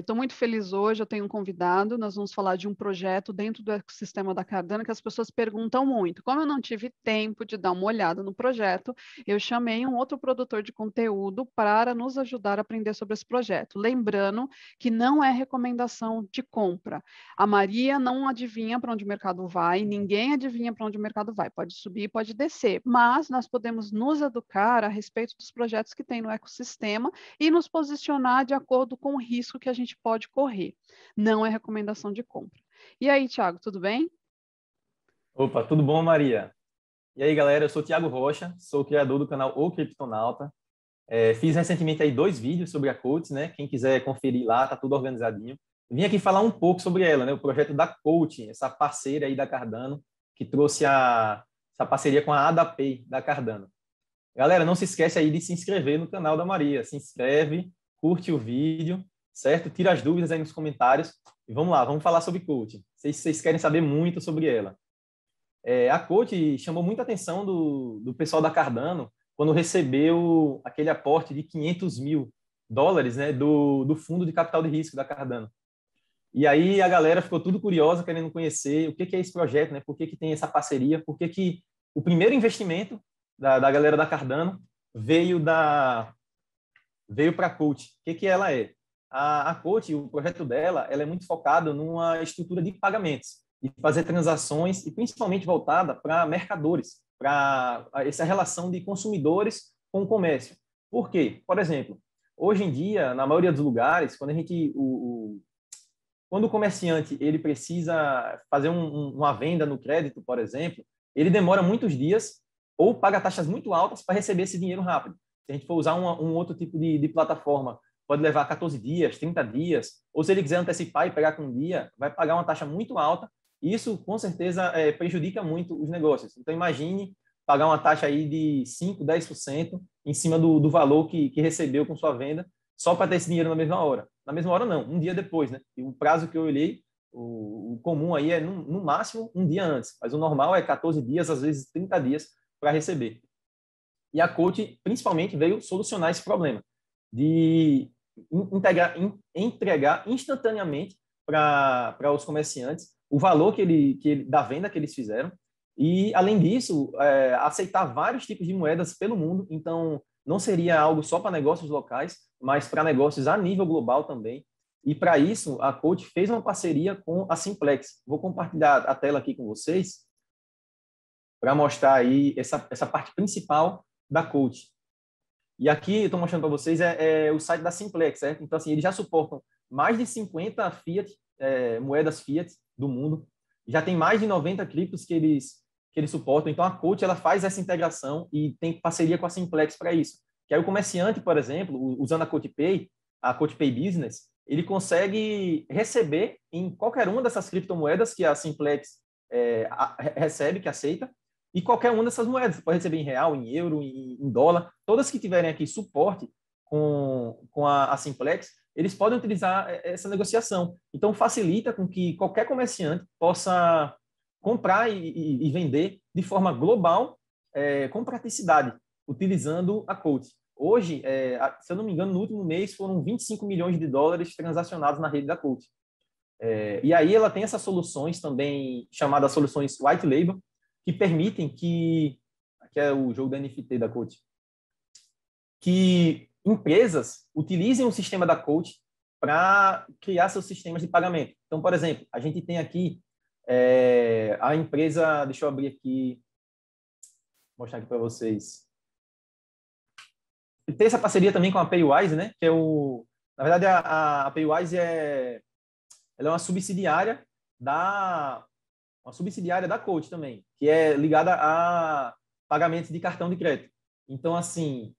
Estou é, muito feliz hoje, eu tenho um convidado, nós vamos falar de um projeto dentro do ecossistema da Cardano que as pessoas perguntam muito. Como eu não tive tempo de dar uma olhada no projeto, eu chamei um outro produtor de conteúdo para nos ajudar a aprender sobre esse projeto. Lembrando que não é recomendação de compra. A Maria não adivinha para onde o mercado vai, ninguém adivinha para onde o mercado vai. Pode subir, pode descer, mas nós podemos nos educar a respeito dos projetos que tem no ecossistema e nos posicionar de acordo com o risco que a gente gente pode correr. Não é recomendação de compra. E aí, Tiago, tudo bem? Opa, tudo bom, Maria? E aí, galera, eu sou o Tiago Rocha, sou o criador do canal O Criptonauta. É, fiz recentemente aí dois vídeos sobre a Coach, né? Quem quiser conferir lá, tá tudo organizadinho. Vim aqui falar um pouco sobre ela, né? O projeto da Coach, essa parceira aí da Cardano, que trouxe a, essa parceria com a AdaPay da Cardano. Galera, não se esquece aí de se inscrever no canal da Maria. Se inscreve, curte o vídeo certo? Tira as dúvidas aí nos comentários e vamos lá, vamos falar sobre coaching. Vocês, vocês querem saber muito sobre ela. É, a coach chamou muita atenção do, do pessoal da Cardano quando recebeu aquele aporte de 500 mil dólares né, do, do fundo de capital de risco da Cardano. E aí a galera ficou tudo curiosa, querendo conhecer o que, que é esse projeto, né? por que, que tem essa parceria, por que, que o primeiro investimento da, da galera da Cardano veio da veio para a Coach. O que, que ela é? a, a Coach, o projeto dela, ela é muito focado numa estrutura de pagamentos, de fazer transações e principalmente voltada para mercadores, para essa relação de consumidores com o comércio. Por quê? Por exemplo, hoje em dia, na maioria dos lugares, quando a gente o, o quando o comerciante ele precisa fazer um, uma venda no crédito, por exemplo, ele demora muitos dias ou paga taxas muito altas para receber esse dinheiro rápido. Se a gente for usar um, um outro tipo de, de, plataforma pode levar 14 dias, 30 dias, ou se ele quiser antecipar e pegar com um dia, vai pagar uma taxa muito alta, e isso com certeza é, prejudica muito os negócios. Então imagine pagar uma taxa aí de 5, 10% em cima do, do valor que, que recebeu com sua venda, só para ter esse dinheiro na mesma hora. Na mesma hora não, um dia depois, né? E o prazo que eu olhei, o, o comum aí é no, no máximo um dia antes, mas o normal é 14 dias, às vezes 30 dias para receber. E a coach principalmente veio solucionar esse problema de integrar, in, entregar instantaneamente para os comerciantes o valor que ele, que ele, da venda que eles fizeram. E, além disso, é, aceitar vários tipos de moedas pelo mundo. Então, não seria algo só para negócios locais, mas para negócios a nível global também. E, para isso, a Coach fez uma parceria com a Simplex. Vou compartilhar a tela aqui com vocês para mostrar aí essa, essa parte principal da Coach. E aqui eu estou mostrando para vocês é, é, o site da Simplex, certo? Então, assim, eles já suportam mais de 50 fiat, é, moedas fiat do mundo. Já tem mais de 90 criptos que eles, que eles suportam. Então, a Coach ela faz essa integração e tem parceria com a Simplex para isso. Que aí o comerciante, por exemplo, usando a Coach Pay, a Coach Pay Business, ele consegue receber em qualquer uma dessas criptomoedas que a Simplex é, a, recebe, que aceita, e qualquer uma dessas moedas, você pode receber em real, em euro, em, em dólar, todas que tiverem aqui suporte com, com a, a Simplex, eles podem utilizar é, essa negociação. Então, facilita com que qualquer comerciante possa comprar e, e, e vender de forma global, é, com praticidade, utilizando a Coach. Hoje, é, se eu não me engano, no último mês foram 25 milhões de dólares transacionados na rede da Coach. É, e aí ela tem essas soluções também, chamadas soluções white label, que permitem que que é o jogo da NFT da Coach, que empresas utilizem o sistema da Coach para criar seus sistemas de pagamento. Então, por exemplo, a gente tem aqui é, a empresa, deixa eu abrir aqui, mostrar aqui para vocês. E tem essa parceria também com a Paywise, né? Que é o, na verdade, a, a Paywise é, ela é uma subsidiária da uma subsidiária da Coach também, que é ligada a pagamentos de cartão de crédito. Então, assim,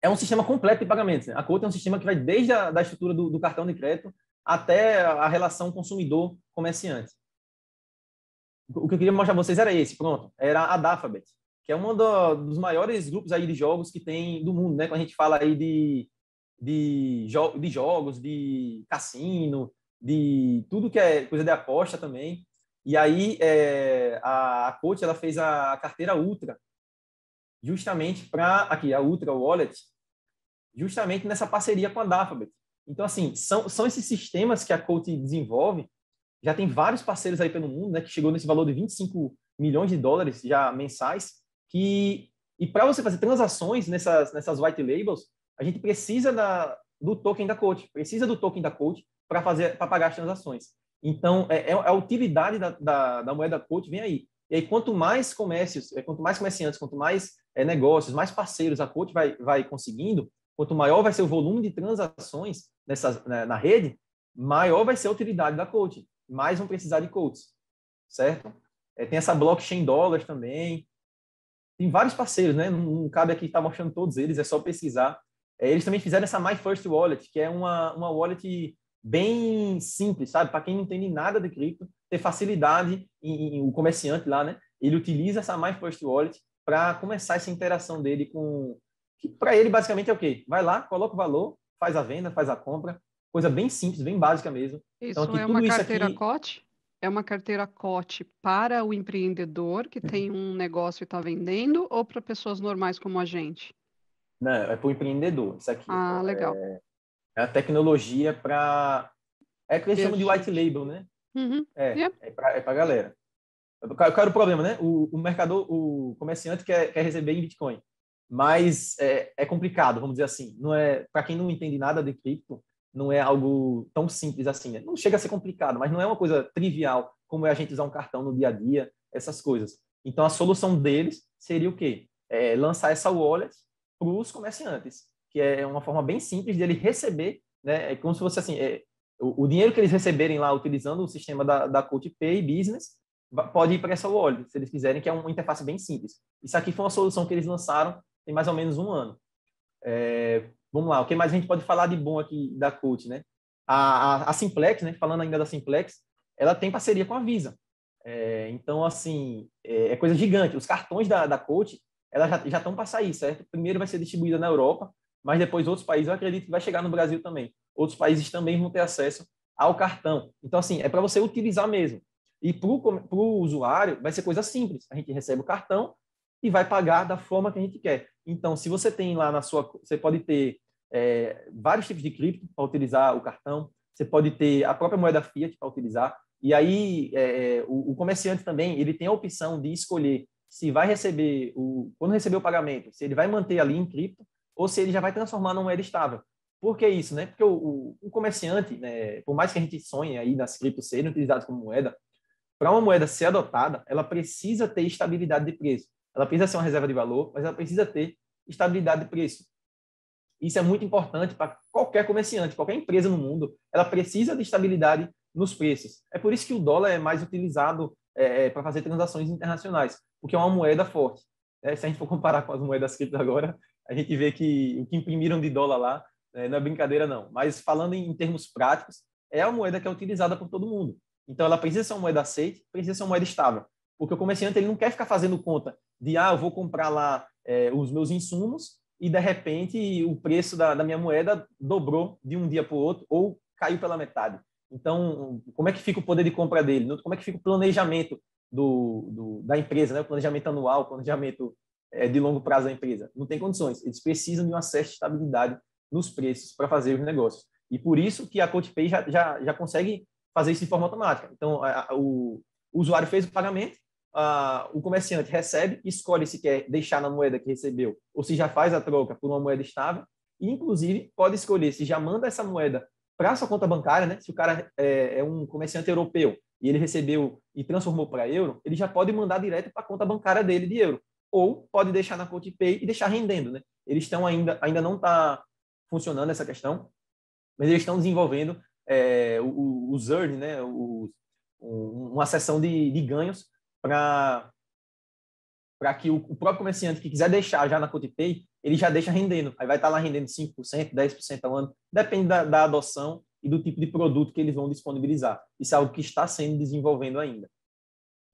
é um sistema completo de pagamentos. Né? A Coach é um sistema que vai desde a da estrutura do, do cartão de crédito até a relação consumidor-comerciante. O que eu queria mostrar a vocês era esse, pronto. Era a Dafabet, que é um do, dos maiores grupos aí de jogos que tem do mundo, né? Quando a gente fala aí de, de, jo de jogos, de cassino, de tudo que é coisa de aposta também. E aí é, a, a coach ela fez a carteira Ultra, justamente para aqui a Ultra Wallet, justamente nessa parceria com a Dafabet. Então assim são, são esses sistemas que a coach desenvolve. Já tem vários parceiros aí pelo mundo, né, que chegou nesse valor de 25 milhões de dólares já mensais. Que e para você fazer transações nessas nessas white labels, a gente precisa da, do token da coach, precisa do token da coach para fazer para pagar as transações. Então, é, é a utilidade da, da, da, moeda coach vem aí. E aí, quanto mais comércios, é, quanto mais comerciantes, quanto mais é, negócios, mais parceiros a coach vai, vai conseguindo, quanto maior vai ser o volume de transações nessa, na, né, na rede, maior vai ser a utilidade da coach. Mais vão precisar de coach, certo? É, tem essa blockchain dólares também. Tem vários parceiros, né? Não, não cabe aqui estar tá mostrando todos eles, é só pesquisar. É, eles também fizeram essa My First Wallet, que é uma, uma wallet bem simples, sabe? Para quem não entende nada de cripto, ter facilidade em, em, o comerciante lá, né? Ele utiliza essa My First Wallet para começar essa interação dele com que para ele basicamente é o quê? Vai lá, coloca o valor, faz a venda, faz a compra, coisa bem simples, bem básica mesmo. Então, isso então, é uma carteira aqui... COT? É uma carteira COT para o empreendedor que tem um negócio e está vendendo ou para pessoas normais como a gente? Não, é para o empreendedor, isso aqui. Ah, legal. É é a tecnologia para. É que eles chamam de white label, né? Uhum. É, yeah. é para é a galera. Qual era o problema, né? O, o mercador, o comerciante quer, quer receber em Bitcoin, mas é, é complicado, vamos dizer assim. Não é para quem não entende nada de cripto, não é algo tão simples assim. Né? Não chega a ser complicado, mas não é uma coisa trivial como é a gente usar um cartão no dia a dia, essas coisas. Então a solução deles seria o quê? É lançar essa wallet para os comerciantes que é uma forma bem simples de ele receber, né? É como se fosse assim, é, o, o, dinheiro que eles receberem lá utilizando o sistema da, da Pay Business pode ir para essa wallet, se eles quiserem, que é uma interface bem simples. Isso aqui foi uma solução que eles lançaram em mais ou menos um ano. É, vamos lá, o que mais a gente pode falar de bom aqui da Coach, né? A, a, a, Simplex, né? Falando ainda da Simplex, ela tem parceria com a Visa. É, então, assim, é, é, coisa gigante. Os cartões da, da Coach, elas já, já estão para sair, certo? Primeiro vai ser distribuída na Europa, mas depois outros países, eu acredito que vai chegar no Brasil também. Outros países também vão ter acesso ao cartão. Então, assim, é para você utilizar mesmo. E para o usuário, vai ser coisa simples. A gente recebe o cartão e vai pagar da forma que a gente quer. Então, se você tem lá na sua. Você pode ter é, vários tipos de cripto para utilizar o cartão, você pode ter a própria moeda Fiat para utilizar. E aí, é, o, o, comerciante também ele tem a opção de escolher se vai receber, o, quando receber o pagamento, se ele vai manter ali em cripto ou se ele já vai transformar numa moeda estável. Por que isso? Né? Porque o, o, o comerciante, né, por mais que a gente sonhe aí nas criptos serem utilizadas como moeda, para uma moeda ser adotada, ela precisa ter estabilidade de preço. Ela precisa ser uma reserva de valor, mas ela precisa ter estabilidade de preço. Isso é muito importante para qualquer comerciante, qualquer empresa no mundo. Ela precisa de estabilidade nos preços. É por isso que o dólar é mais utilizado é, é para fazer transações internacionais, porque é uma moeda forte. É, se a gente for comparar com as moedas cripto agora, a gente vê que o que imprimiram de dólar lá né, não é brincadeira, não. Mas falando em, em termos práticos, é a moeda que é utilizada por todo mundo. Então, ela precisa ser uma moeda aceita precisa ser uma moeda estável. Porque o comerciante ele não quer ficar fazendo conta de, ah, eu vou comprar lá é, os meus insumos e, de repente, o preço da, da minha moeda dobrou de um dia para o outro ou caiu pela metade. Então, como é que fica o poder de compra dele? Como é que fica o planejamento do, do da empresa, né? o planejamento anual, o planejamento é, de longo prazo da empresa. Não tem condições. Eles precisam de uma certa estabilidade nos preços para fazer os negócios. E por isso que a CoachPay já, já, já consegue fazer isso de forma automática. Então, a, a, o, o, usuário fez o pagamento, a, o comerciante recebe, escolhe se quer deixar na moeda que recebeu ou se já faz a troca por uma moeda estável. E, inclusive, pode escolher se já manda essa moeda para sua conta bancária, né? Se o cara é, é um comerciante europeu e ele recebeu e transformou para euro, ele já pode mandar direto para a conta bancária dele de euro ou pode deixar na CodePay e deixar rendendo, né? Eles estão ainda, ainda não está funcionando essa questão, mas eles estão desenvolvendo é, o, o né? O, uma seção de, de ganhos para para que o, o, próprio comerciante que quiser deixar já na CodePay, ele já deixa rendendo. Aí vai estar tá lá rendendo 5%, 10% ao ano, depende da, da adoção e do tipo de produto que eles vão disponibilizar. Isso é algo que está sendo desenvolvendo ainda.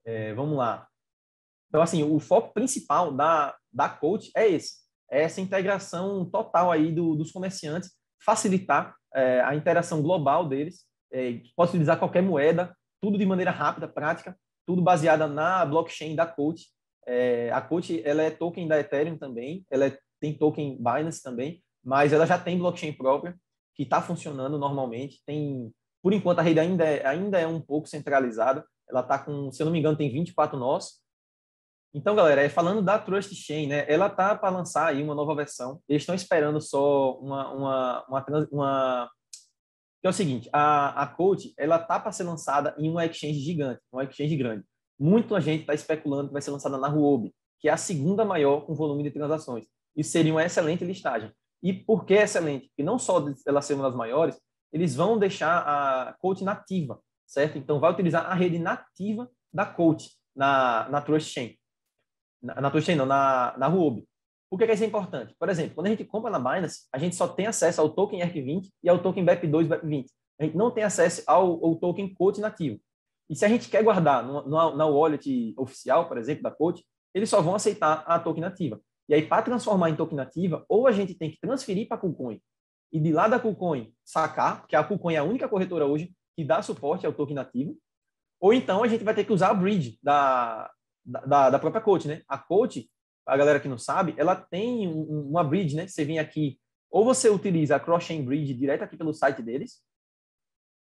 É, vamos lá. Então, assim, o foco principal da, da coach é esse, é essa integração total aí do, dos comerciantes, facilitar é, a interação global deles, é, utilizar qualquer moeda, tudo de maneira rápida, prática, tudo baseada na blockchain da coach. É, a coach ela é token da Ethereum também, ela é, tem token Binance também, mas ela já tem blockchain própria que está funcionando normalmente. Tem, por enquanto a rede ainda é, ainda é um pouco centralizada. Ela está com, se eu não me engano, tem 24 nós então, galera, é, falando da Trust Chain, né, ela tá para lançar aí uma nova versão. Eles estão esperando só uma uma uma, uma... Que é o seguinte, a a Coach, ela tá para ser lançada em uma exchange gigante, uma exchange grande. Muita gente está especulando que vai ser lançada na Huobi, que é a segunda maior com volume de transações. Isso seria uma excelente listagem. E por que excelente? Porque não só ela ser uma das maiores, eles vão deixar a Coach nativa, certo? Então vai utilizar a rede nativa da Coach na na Trust Chain na, na não, na, na Huobi. Por que, é que isso é importante? Por exemplo, quando a gente compra na Binance, a gente só tem acesso ao token ERC20 e ao token BEP2 BEP20. A gente não tem acesso ao, ao token Coach nativo. E se a gente quer guardar no, na wallet oficial, por exemplo, da Coach, eles só vão aceitar a token nativa. E aí, para transformar em token nativa, ou a gente tem que transferir para a KuCoin e de lá da KuCoin sacar, porque a KuCoin é a única corretora hoje que dá suporte ao token nativo, ou então a gente vai ter que usar a bridge da, da, da própria coach, né? A coach, a galera que não sabe, ela tem um, uma bridge, né? Você vem aqui, ou você utiliza a cross-chain bridge direto aqui pelo site deles,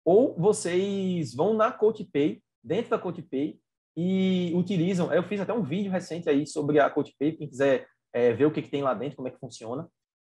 ou vocês vão na pay, dentro da pay, e utilizam. Eu fiz até um vídeo recente aí sobre a pay, quem quiser é, ver o que, que, tem lá dentro, como é que funciona.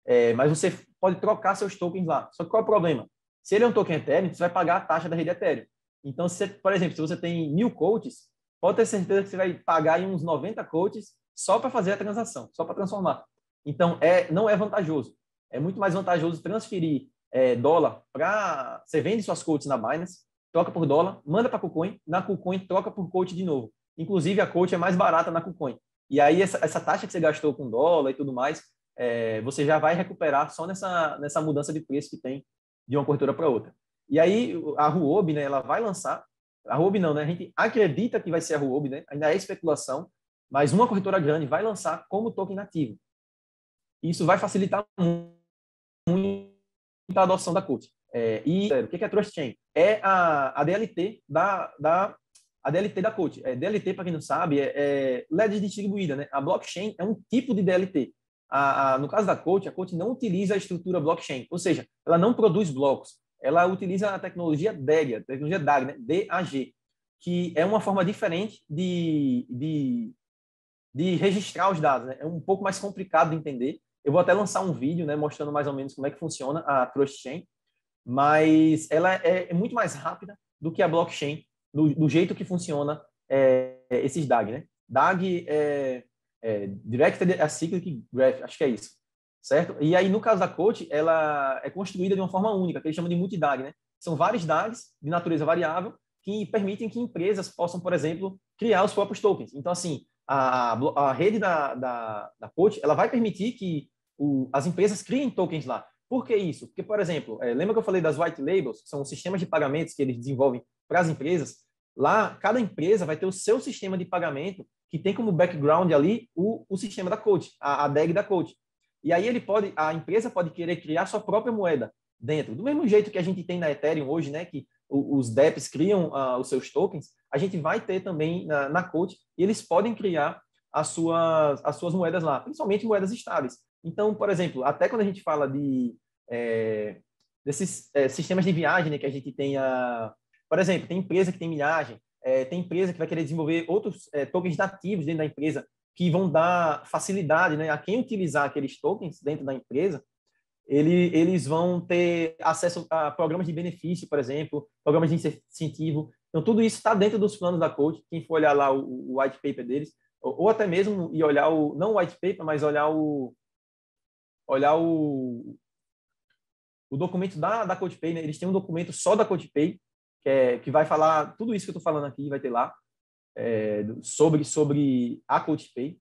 É, mas você pode trocar seus tokens lá. Só que qual é o problema? Se ele é um token Ethereum, você vai pagar a taxa da rede Ethereum. Então, se, por exemplo, se você tem mil coaches, pode ter certeza que você vai pagar em uns 90 coaches só para fazer a transação, só para transformar. Então, é, não é vantajoso. É muito mais vantajoso transferir é, dólar para. Você vende suas coaches na Binance, troca por dólar, manda para KuCoin, na KuCoin troca por coach de novo. Inclusive, a coach é mais barata na KuCoin. E aí, essa, essa taxa que você gastou com dólar e tudo mais, é, você já vai recuperar só nessa, nessa mudança de preço que tem de uma corretora para outra. E aí, a Huobi, né, ela vai lançar a Arruobi não, né? A gente acredita que vai ser a Arruobi, né? Ainda é especulação, mas uma corretora grande vai lançar como token nativo. Isso vai facilitar muito a adoção da CUT. É, e o que é a Trust Chain? É a, a DLT da, da a DLT da CUT. É, DLT, para quem não sabe, é, é LED distribuída, né? A blockchain é um tipo de DLT. A, a, no caso da coach, a coach não utiliza a estrutura blockchain, ou seja, ela não produz blocos, ela utiliza a tecnologia DAG, a tecnologia DAG, né? DAG, que é uma forma diferente de, de, de registrar os dados. Né? É um pouco mais complicado de entender. Eu vou até lançar um vídeo né, mostrando mais ou menos como é que funciona a Trust Chain, mas ela é, é muito mais rápida do que a blockchain, do, do jeito que funciona é, esses DAG. Né? DAG é, é Directed Acyclic Graph, acho que é isso certo? E aí, no caso da coach, ela é construída de uma forma única, que eles chamam de multidag, né? São várias DAGs de natureza variável que permitem que empresas possam, por exemplo, criar os próprios tokens. Então, assim, a, a rede da, da, da coach, ela vai permitir que o, as empresas criem tokens lá. Por que isso? Porque, por exemplo, é, lembra que eu falei das white labels, que são os sistemas de pagamentos que eles desenvolvem para as empresas? Lá, cada empresa vai ter o seu sistema de pagamento que tem como background ali o, o sistema da coach, a, a DAG da coach. E aí ele pode, a empresa pode querer criar sua própria moeda dentro. Do mesmo jeito que a gente tem na Ethereum hoje, né, que os DEPs criam uh, os seus tokens, a gente vai ter também na, na Coach e eles podem criar as suas, as suas moedas lá, principalmente moedas estáveis. Então, por exemplo, até quando a gente fala de é, desses é, sistemas de viagem né, que a gente tem, a, por exemplo, tem empresa que tem milhagem, é, tem empresa que vai querer desenvolver outros é, tokens nativos dentro da empresa que vão dar facilidade né, a quem utilizar aqueles tokens dentro da empresa, ele, eles vão ter acesso a programas de benefício, por exemplo, programas de incentivo. Então, tudo isso está dentro dos planos da Coach. Quem for olhar lá o, o white paper deles, ou, ou, até mesmo e olhar o, não o white paper, mas olhar o, olhar o, o documento da, da CodePay, né? eles têm um documento só da CodePay, que, é, que vai falar tudo isso que eu estou falando aqui, vai ter lá é, sobre, sobre a CoachPay.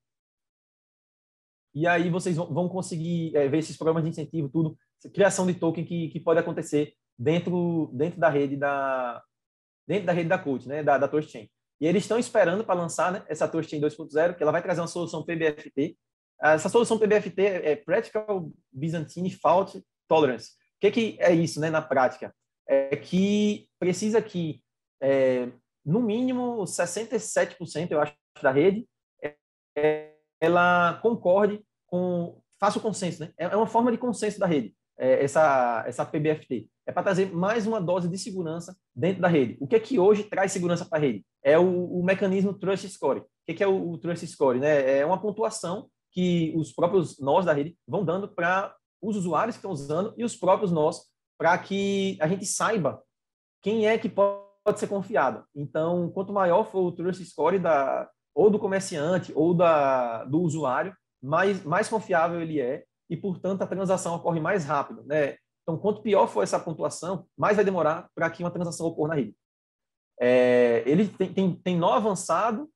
E aí vocês vão conseguir é, ver esses programas de incentivo, tudo, criação de token que, que pode acontecer dentro, dentro da rede da dentro da rede da Coach, né, da, da TorChain. E eles estão esperando para lançar né, essa TorChain 2.0, que ela vai trazer uma solução PBFT. Essa solução PBFT é, é Practical Byzantine Fault Tolerance. O que, que é isso né, na prática? É que precisa que é, no mínimo 67%, eu acho, da rede, é, ela concorde com, faça o consenso, né? É, é uma forma de consenso da rede, é, essa, essa PBFT. É para trazer mais uma dose de segurança dentro da rede. O que é que hoje traz segurança para a rede? É o, o, mecanismo Trust Score. O que é, que é o, o, Trust Score? Né? É uma pontuação que os próprios nós da rede vão dando para os usuários que estão usando e os próprios nós, para que a gente saiba quem é que pode pode ser confiada. Então, quanto maior for o trust score da, ou do comerciante ou da, do usuário, mais, mais confiável ele é e, portanto, a transação ocorre mais rápido. Né? Então, quanto pior for essa pontuação, mais vai demorar para que uma transação ocorra na rede. É, ele tem, tem, tem nó avançado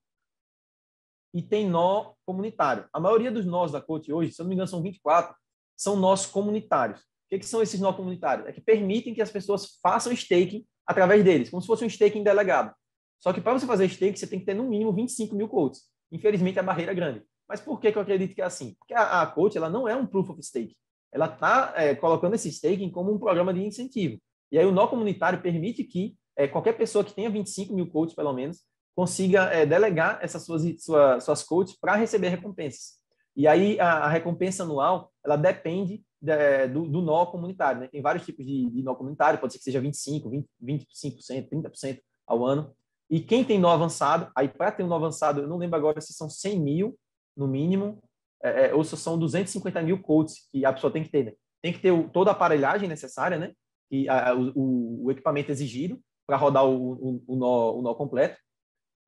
e tem nó comunitário. A maioria dos nós da corte hoje, se eu não me engano, são 24, são nós comunitários. O que, que são esses nó comunitários? É que permitem que as pessoas façam staking através deles, como se fosse um staking delegado. Só que para você fazer stake, você tem que ter no mínimo 25 mil quotes. Infelizmente, a barreira é grande. Mas por que, que eu acredito que é assim? Porque a, a coach ela não é um proof of stake. Ela está é, colocando esse staking como um programa de incentivo. E aí o nó comunitário permite que é, qualquer pessoa que tenha 25 mil quotes, pelo menos, consiga é, delegar essas suas, sua, suas para receber recompensas. E aí a, a recompensa anual, ela depende é, do, do, nó comunitário. Né? Tem vários tipos de, de nó comunitário, pode ser que seja 25, 20, 25%, 30% ao ano. E quem tem nó avançado, aí para ter um nó avançado, eu não lembro agora se são 100 mil no mínimo, é, é ou se são 250 mil coaches que a pessoa tem que ter. Né? Tem que ter o, toda a aparelhagem necessária, né? E a, o, o, equipamento exigido para rodar o, o, nó, o nó completo.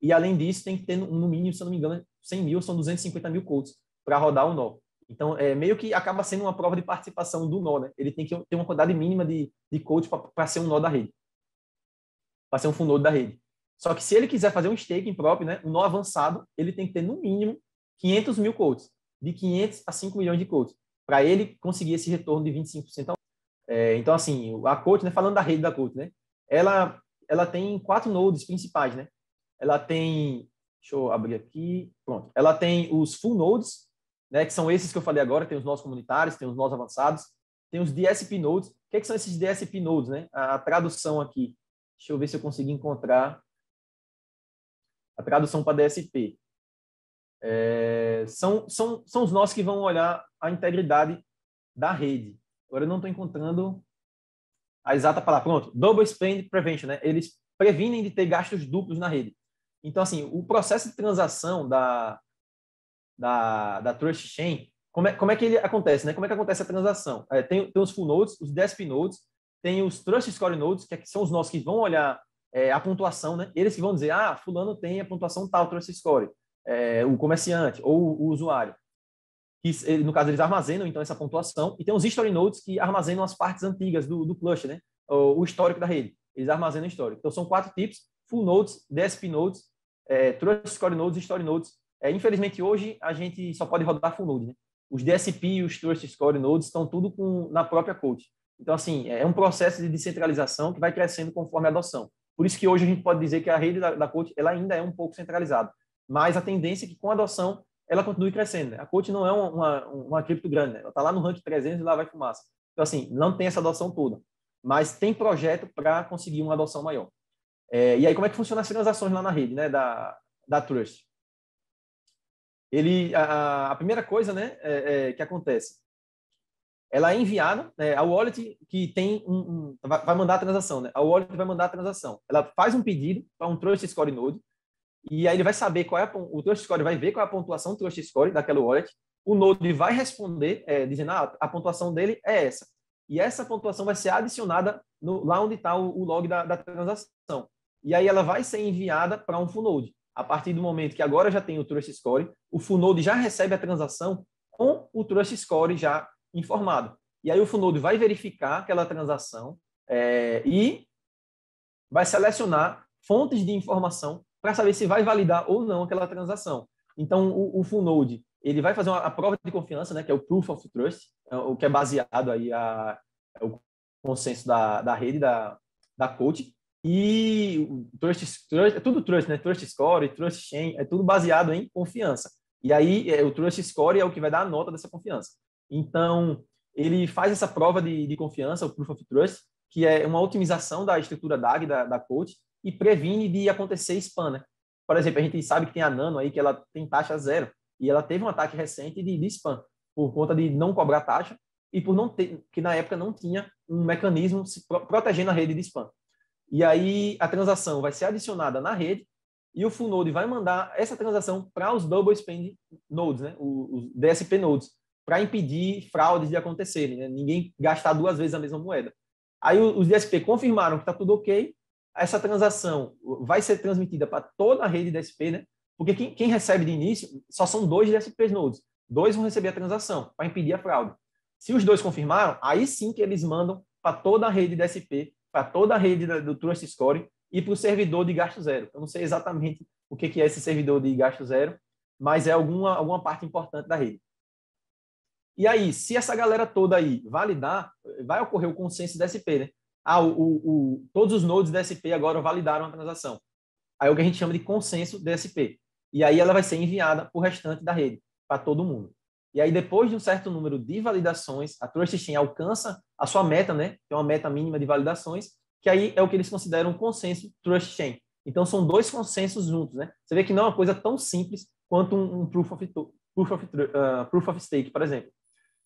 E além disso, tem que ter no mínimo, se eu não me engano, 100 mil, são 250 mil coaches para rodar o nó. Então, é, meio que acaba sendo uma prova de participação do nó, né? Ele tem que ter uma quantidade mínima de, de coach para ser um nó da rede. Para ser um full da rede. Só que se ele quiser fazer um staking próprio, né, um nó avançado, ele tem que ter no mínimo 500 mil codes, de 500 a 5 milhões de codes, para ele conseguir esse retorno de 25% ao é, Então, assim, a coach, né, falando da rede da coach, né, ela, ela tem quatro nodes principais, né? Ela tem, deixa eu abrir aqui, pronto. Ela tem os full nodes, né, que são esses que eu falei agora, tem os nós comunitários, tem os nós avançados, tem os DSP nodes. O que, é que são esses DSP nodes, né? A, a, tradução aqui, deixa eu ver se eu consegui encontrar a tradução para DSP. É, são, são, são os nós que vão olhar a integridade da rede. Agora eu não estou encontrando a exata palavra. Pronto, Double Spend Prevention, né? Eles previnem de ter gastos duplos na rede. Então, assim, o processo de transação da, da, da Trust Chain, como é, como é que ele acontece, né? Como é que acontece a transação? É, tem, tem os full nodes, os DSP nodes, tem os Trust Score nodes, é que são os nossos que vão olhar é, a pontuação, né? Eles que vão dizer, ah, fulano tem a pontuação tal, Trust Score, é, o comerciante ou o, o usuário. Que, no caso, eles armazenam, então, essa pontuação. E tem os History Nodes que armazenam as partes antigas do, do cluster, né? O, o histórico da rede. Eles armazenam o histórico. Então, são quatro tipos, Full Nodes, DSP Nodes, é, Trust Score Nodes e History Nodes, é, infelizmente, hoje, a gente só pode rodar full node. Né? Os DSP e os Trust Score Nodes estão tudo com, na própria Code. Então, assim, é, é um processo de descentralização que vai crescendo conforme a adoção. Por isso que hoje a gente pode dizer que a rede da, da Coach, ela ainda é um pouco centralizada. Mas a tendência é que com a adoção ela continue crescendo. Né? A Coach não é uma, uma, uma cripto grande, né? ela está lá no ranking 300 e lá vai fumaça. Então, assim, não tem essa adoção toda, mas tem projeto para conseguir uma adoção maior. É, e aí, como é que funciona as transações lá na rede né, da, da Trust? ele a, a primeira coisa né, é, é, que acontece, ela é enviada, né, a wallet que tem um, um, vai mandar a transação, né? A wallet vai mandar a transação. Ela faz um pedido para um Trust Score Node, e aí ele vai saber qual é a, o Trust Score, vai ver qual é a pontuação do Trust Score daquela wallet. O Node vai responder, é, dizendo, ah, a pontuação dele é essa. E essa pontuação vai ser adicionada no, lá onde está o, o, log da, da transação. E aí ela vai ser enviada para um full node a partir do momento que agora já tem o Trust Score, o Funode já recebe a transação com o Trust Score já informado. E aí o Funode vai verificar aquela transação é, e vai selecionar fontes de informação para saber se vai validar ou não aquela transação. Então, o, o Funode ele vai fazer uma, a prova de confiança, né, que é o Proof of Trust, é o que é baseado aí a, é o consenso da, da rede, da, da coach, e trust, trust, é tudo trust, né? Trust score, trust chain, é tudo baseado em confiança. E aí é, o trust score é o que vai dar a nota dessa confiança. Então, ele faz essa prova de, de confiança, o proof of trust, que é uma otimização da estrutura DAG, da, da coach, e previne de acontecer spam, né? Por exemplo, a gente sabe que tem a Nano aí, que ela tem taxa zero, e ela teve um ataque recente de, de spam, por conta de não cobrar taxa, e por não ter, que na época não tinha um mecanismo se pro, protegendo a rede de spam. E aí a transação vai ser adicionada na rede e o full node vai mandar essa transação para os double spend nodes, né? os DSP nodes, para impedir fraudes de acontecerem, né? ninguém gastar duas vezes a mesma moeda. Aí os DSP confirmaram que está tudo ok, essa transação vai ser transmitida para toda a rede DSP, né? porque quem, quem recebe de início só são dois DSP nodes, dois vão receber a transação para impedir a fraude. Se os dois confirmaram, aí sim que eles mandam para toda a rede DSP para toda a rede do Trust Score e para o servidor de gasto zero. Eu não sei exatamente o que, é esse servidor de gasto zero, mas é alguma, alguma parte importante da rede. E aí, se essa galera toda aí validar, vai ocorrer o consenso da SP, né? Ah, o, o, o, todos os nodes da SP agora validaram a transação. Aí é o que a gente chama de consenso DSP. E aí ela vai ser enviada para o restante da rede, para todo mundo. E aí, depois de um certo número de validações, a Trust Chain alcança a sua meta, né? Que é uma meta mínima de validações, que aí é o que eles consideram um consenso Trust Chain. Então, são dois consensos juntos, né? Você vê que não é uma coisa tão simples quanto um, um proof, of, proof, of, uh, proof of Stake, por exemplo.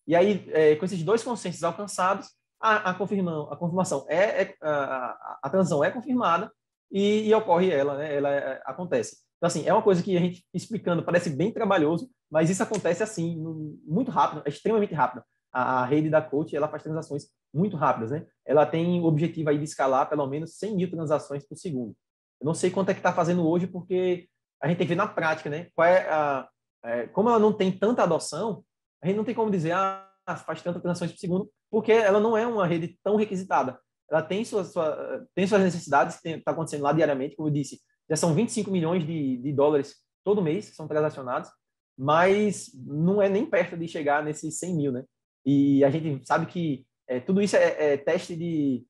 E aí, é, com esses dois consensos alcançados, a, a, a confirmação é, é a, a, transação é confirmada e, e ocorre ela, né? Ela é, acontece. Então, assim, é uma coisa que a gente explicando parece bem trabalhoso, mas isso acontece assim, muito rápido, é extremamente rápido. A, a rede da Coach, ela faz transações muito rápidas, né? Ela tem o objetivo aí de escalar pelo menos 100 mil transações por segundo. Eu não sei quanto é que está fazendo hoje, porque a gente tem que ver na prática, né? Qual é a, é, como ela não tem tanta adoção, a gente não tem como dizer, ah, faz tantas transações por segundo, porque ela não é uma rede tão requisitada. Ela tem, suas, sua tem suas necessidades, está acontecendo lá diariamente, como eu disse, já são 25 milhões de, de dólares todo mês que são transacionados mas não é nem perto de chegar nesses 100 mil, né? E a gente sabe que é, tudo isso é, é, teste de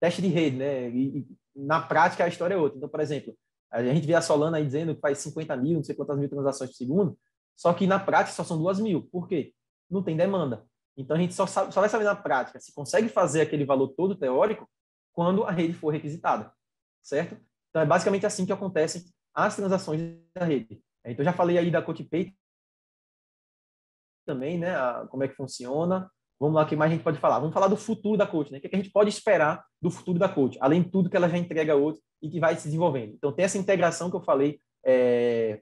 teste de rede, né? E, e, na prática a história é outra. Então, por exemplo, a gente vê a Solana aí dizendo que faz 50 mil, não sei quantas mil transações por segundo, só que na prática só são duas mil. Por quê? Não tem demanda. Então a gente só, sabe, só vai saber na prática se consegue fazer aquele valor todo teórico quando a rede for requisitada, certo? Então é basicamente assim que acontecem as transações da rede. É, então, já falei aí da CodePay também, né? A, como é que funciona. Vamos lá, o que mais a gente pode falar? Vamos falar do futuro da coach, né? O é que a gente pode esperar do futuro da coach, além de tudo que ela já entrega a outro e que vai se desenvolvendo. Então, tem essa integração que eu falei é,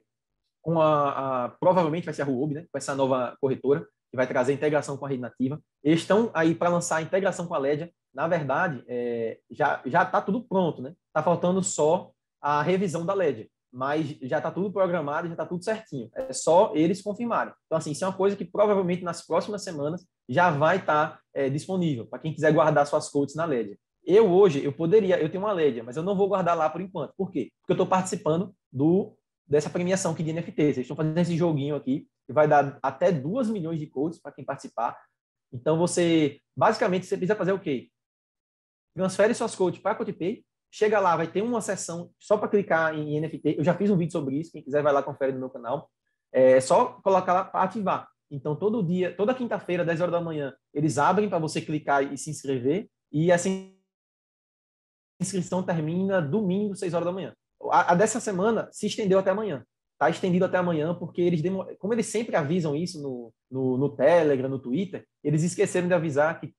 com a, a, Provavelmente vai ser a Ruobi, né? Com essa nova corretora, que vai trazer integração com a rede nativa. Eles estão aí para lançar a integração com a Ledger. Na verdade, é, já está tudo pronto, né? Está faltando só a revisão da Ledger mas já está tudo programado, já está tudo certinho. É só eles confirmarem. Então, assim, isso é uma coisa que provavelmente nas próximas semanas já vai estar tá, é, disponível para quem quiser guardar suas coaches na Ledger. Eu hoje, eu poderia, eu tenho uma Ledger, mas eu não vou guardar lá por enquanto. Por quê? Porque eu estou participando do dessa premiação que de NFTs. Vocês estão fazendo esse joguinho aqui, que vai dar até 2 milhões de coaches para quem participar. Então, você, basicamente, você precisa fazer o quê? Transfere suas coaches para a CodePay Chega lá, vai ter uma sessão só para clicar em NFT. Eu já fiz um vídeo sobre isso. Quem quiser, vai lá, confere no meu canal. É só colocar lá para ativar. Então, todo dia, toda quinta-feira, 10 horas da manhã, eles abrem para você clicar e se inscrever. E a inscrição termina domingo, 6 horas da manhã. A, a dessa semana se estendeu até amanhã. Está estendido até amanhã, porque eles, como eles sempre avisam isso no, no, no Telegram, no Twitter, eles esqueceram de avisar que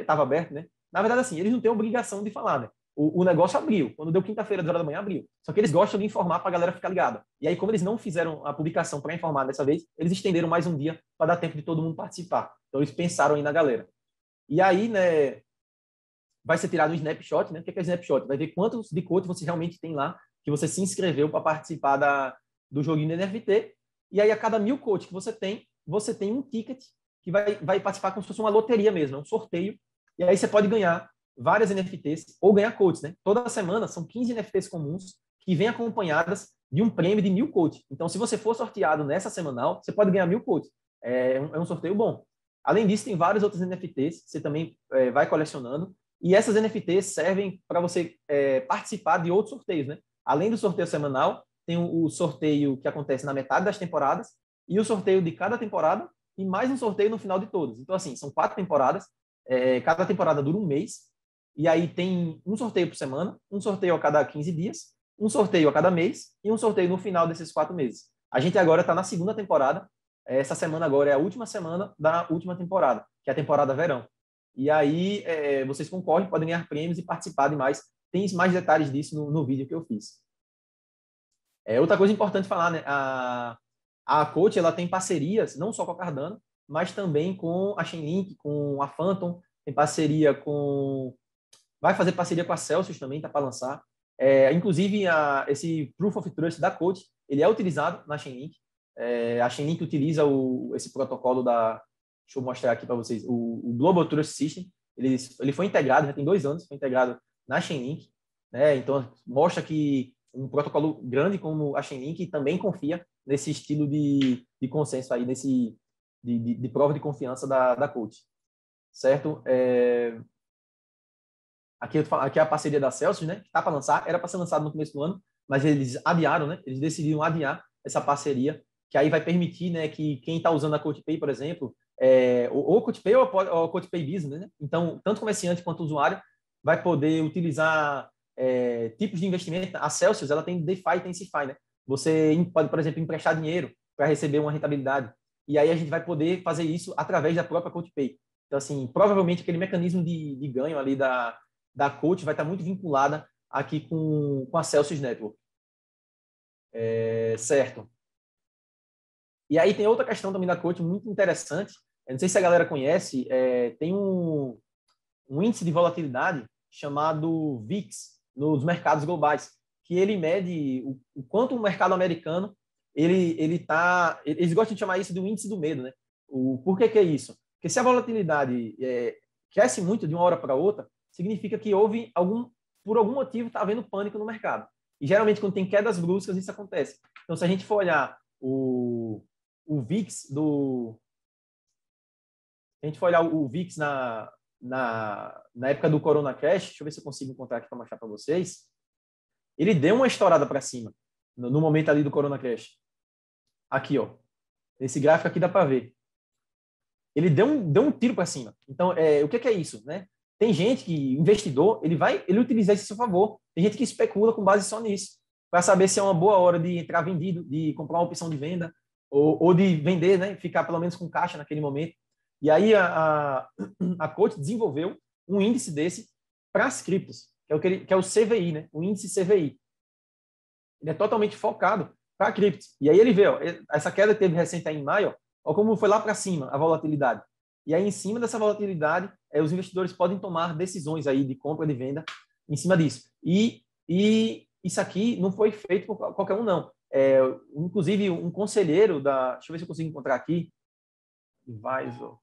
estava aberto, né? Na verdade, assim, eles não têm obrigação de falar, né? o, o negócio abriu. Quando deu quinta-feira, duas horas da manhã, abriu. Só que eles gostam de informar para a galera ficar ligada. E aí, como eles não fizeram a publicação para informar dessa vez, eles estenderam mais um dia para dar tempo de todo mundo participar. Então, eles pensaram aí na galera. E aí, né, vai ser tirado um snapshot, né? O que é, que é snapshot? Vai ver quantos de coach você realmente tem lá que você se inscreveu para participar da, do joguinho da NFT. E aí, a cada mil coaches que você tem, você tem um ticket que vai, vai participar como se fosse uma loteria mesmo, é um sorteio. E aí você pode ganhar várias NFTs ou ganhar codes, né? Toda semana são 15 NFTs comuns que vêm acompanhadas de um prêmio de mil codes. Então, se você for sorteado nessa semanal, você pode ganhar mil codes. É um, é um sorteio bom. Além disso, tem vários outros NFTs você também é, vai colecionando. E essas NFTs servem para você é, participar de outros sorteios, né? Além do sorteio semanal, tem o, o sorteio que acontece na metade das temporadas e o sorteio de cada temporada e mais um sorteio no final de todas. Então, assim, são quatro temporadas. É, cada temporada dura um mês e aí tem um sorteio por semana, um sorteio a cada 15 dias, um sorteio a cada mês e um sorteio no final desses quatro meses. A gente agora está na segunda temporada. Essa semana agora é a última semana da última temporada, que é a temporada verão. E aí é, vocês concorrem, podem ganhar prêmios e participar de mais. Tem mais detalhes disso no, no vídeo que eu fiz. É, outra coisa importante falar, né? A, a Coach ela tem parcerias não só com a Cardano, mas também com a Chainlink, com a Phantom, tem parceria com vai fazer parceria com a Celsius também, tá para lançar. É, inclusive, a, esse Proof of Trust da Coach, ele é utilizado na Chainlink. É, a Chainlink utiliza o, esse protocolo da... Deixa eu mostrar aqui para vocês. O, o, Global Trust System, ele, ele foi integrado, já tem dois anos, foi integrado na Chainlink. Né? Então, mostra que um protocolo grande como a Chainlink também confia nesse estilo de, de consenso aí, nesse, de, de, de prova de confiança da, da Coach. Certo? É, Aqui, aqui é a parceria da Celsius, né? Que tá para lançar, era para ser lançado no começo do ano, mas eles adiaram, né? Eles decidiram adiar essa parceria, que aí vai permitir, né, que quem está usando a CoachPay, por exemplo, é, ou, ou CoachPay ou a CoachPay Business, né? Então, tanto comerciante quanto usuário vai poder utilizar é, tipos de investimento. A Celsius, ela tem DeFi e tem CeFi, né? Você pode, por exemplo, emprestar dinheiro para receber uma rentabilidade. E aí a gente vai poder fazer isso através da própria CoachPay. Então, assim, provavelmente aquele mecanismo de, de ganho ali da, da coach vai estar muito vinculada aqui com, com a Celsius Network. É, certo. E aí tem outra questão também da coach muito interessante. Eu não sei se a galera conhece, é, tem um, um índice de volatilidade chamado VIX nos mercados globais, que ele mede o, o quanto o mercado americano ele ele tá, eles gostam de chamar isso de um índice do medo, né? O por que, que é isso? Porque se a volatilidade é, cresce muito de uma hora para outra, significa que houve algum, por algum motivo, está havendo pânico no mercado. E geralmente, quando tem quedas bruscas, isso acontece. Então, se a gente for olhar o, o VIX do. Se a gente for olhar o VIX na, na, na época do Corona Crash, deixa eu ver se eu consigo encontrar aqui para mostrar para vocês. Ele deu uma estourada para cima no, no momento ali do Corona Crash. Aqui, ó. nesse gráfico aqui dá para ver ele deu um, deu um tiro para cima. Então, é, o que, que, é isso? Né? Tem gente que, investidor, ele vai ele utilizar isso a seu favor. Tem gente que especula com base só nisso, para saber se é uma boa hora de entrar vendido, de comprar uma opção de venda, ou, ou de vender, né? ficar pelo menos com caixa naquele momento. E aí a, a, a Coach desenvolveu um índice desse para as criptos, que é, o que, ele, que é o CVI, né? o índice CVI. Ele é totalmente focado para criptos. E aí ele vê, ó, essa queda que teve recente aí em maio, ó, como foi lá para cima a volatilidade. E aí, em cima dessa volatilidade, é, os investidores podem tomar decisões aí de compra, e de venda, em cima disso. E, e isso aqui não foi feito por qualquer um, não. É, inclusive, um conselheiro da... Deixa eu ver se eu consigo encontrar aqui. Advisor.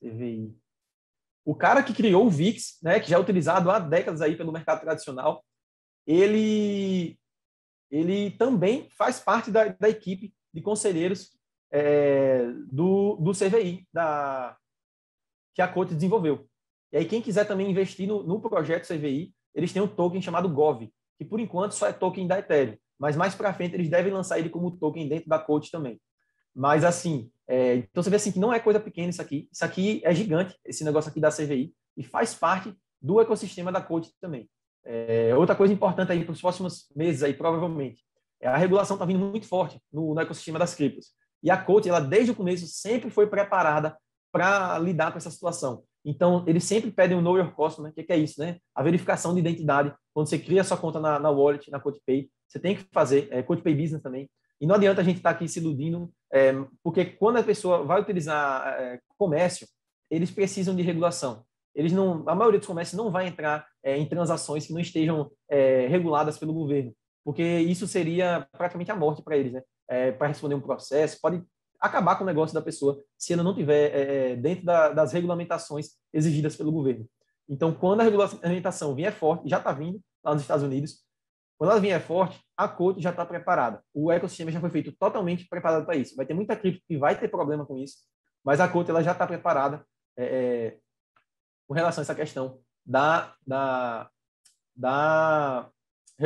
CVI. O cara que criou o VIX, né, que já é utilizado há décadas aí pelo mercado tradicional, ele, ele também faz parte da, da equipe de conselheiros é, do, do CVI, da, que a Cote desenvolveu. E aí, quem quiser também investir no, no projeto CVI, eles têm um token chamado GOV, que por enquanto só é token da Ethereum, mas mais para frente eles devem lançar ele como token dentro da Cote também. Mas assim, é, então você vê assim que não é coisa pequena isso aqui, isso aqui é gigante, esse negócio aqui da CVI, e faz parte do ecossistema da Cote também. É, outra coisa importante aí para os próximos meses aí, provavelmente, é a regulação está vindo muito forte no, no ecossistema das criptos. E a coach, ela desde o começo sempre foi preparada para lidar com essa situação. Então, eles sempre pedem o Know Your Customer, né? que, que é isso, né? A verificação de identidade. Quando você cria sua conta na, na Wallet, na CoachPay, você tem que fazer, é, CoachPay Business também. E não adianta a gente estar tá aqui se iludindo, é, porque quando a pessoa vai utilizar é, comércio, eles precisam de regulação. Eles não, a maioria dos comércios não vai entrar é, em transações que não estejam é, reguladas pelo governo porque isso seria praticamente a morte para eles, né? É, para responder um processo, pode acabar com o negócio da pessoa se ela não tiver é, é dentro da, das regulamentações exigidas pelo governo. Então, quando a regulamentação vier forte, já está vindo lá nos Estados Unidos, quando ela vier forte, a Corte já está preparada. O ecossistema já foi feito totalmente preparado para isso. Vai ter muita cripto que vai ter problema com isso, mas a Corte ela já está preparada é, é, com relação a essa questão da, da, da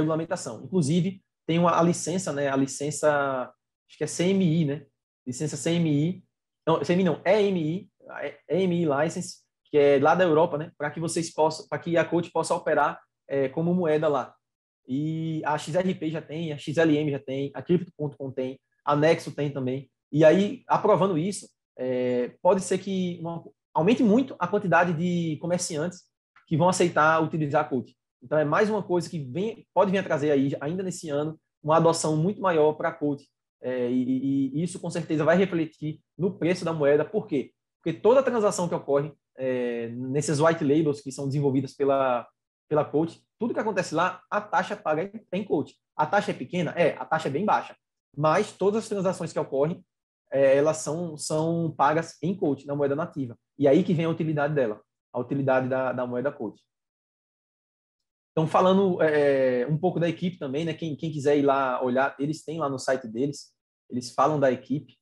regulamentação. Inclusive, tem uma, a licença, né, a licença, acho que é CMI, né? Licença CMI, não, CMI não, EMI, é, EMI License, que é lá da Europa, né? Para que vocês possam, para que a coach possa operar é, como moeda lá. E a XRP já tem, a XLM já tem, a Crypto.com tem, a Nexo tem também. E aí, aprovando isso, é, pode ser que uma, aumente muito a quantidade de comerciantes que vão aceitar utilizar a cookie. Então, é mais uma coisa que vem, pode vir a trazer aí, ainda nesse ano, uma adoção muito maior para a coach. É, e, e, isso, com certeza, vai refletir no preço da moeda. Por quê? Porque toda transação que ocorre é, nesses white labels que são desenvolvidas pela, pela coach, tudo que acontece lá, a taxa paga em coach. A taxa é pequena? É, a taxa é bem baixa. Mas todas as transações que ocorrem, é, elas são, são pagas em coach, na moeda nativa. E aí que vem a utilidade dela, a utilidade da, da moeda coach. Então, falando é, é, um pouco da equipe também, né? Quem, quem, quiser ir lá olhar, eles têm lá no site deles, eles falam da equipe.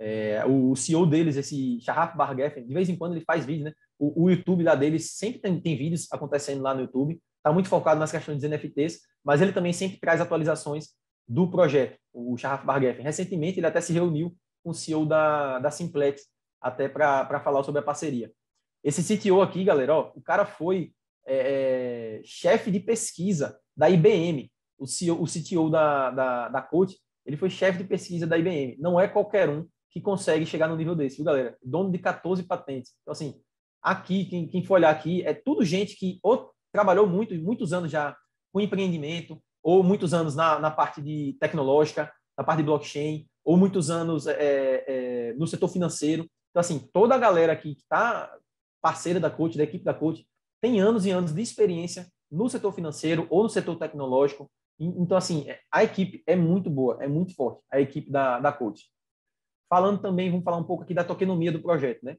É, o, o, CEO deles, esse Sharaf Bargeffen, de vez em quando ele faz vídeo, né? O, o YouTube lá deles sempre tem, tem vídeos acontecendo lá no YouTube. Está muito focado nas questões dos NFTs, mas ele também sempre traz atualizações do projeto, o Sharaf Bargeffen. Recentemente, ele até se reuniu com o CEO da, da Simplex, até para falar sobre a parceria. Esse CTO aqui, galera, ó, o cara foi é, é, chefe de pesquisa da IBM, o, CEO, o CTO da, da, da Coach, ele foi chefe de pesquisa da IBM. Não é qualquer um que consegue chegar no nível desse, viu, galera? Dono de 14 patentes. Então, assim, aqui, quem, quem for olhar aqui, é tudo gente que ou trabalhou muito, muitos anos já com empreendimento, ou muitos anos na, na parte de tecnológica, na parte de blockchain, ou muitos anos é, é, no setor financeiro. Então, assim, toda a galera aqui que está parceira da coach, da equipe da coach, tem anos e anos de experiência no setor financeiro ou no setor tecnológico. Então, assim, é, a equipe é muito boa, é muito forte, a equipe da, da Coach. Falando também, vamos falar um pouco aqui da tokenomia do projeto, né?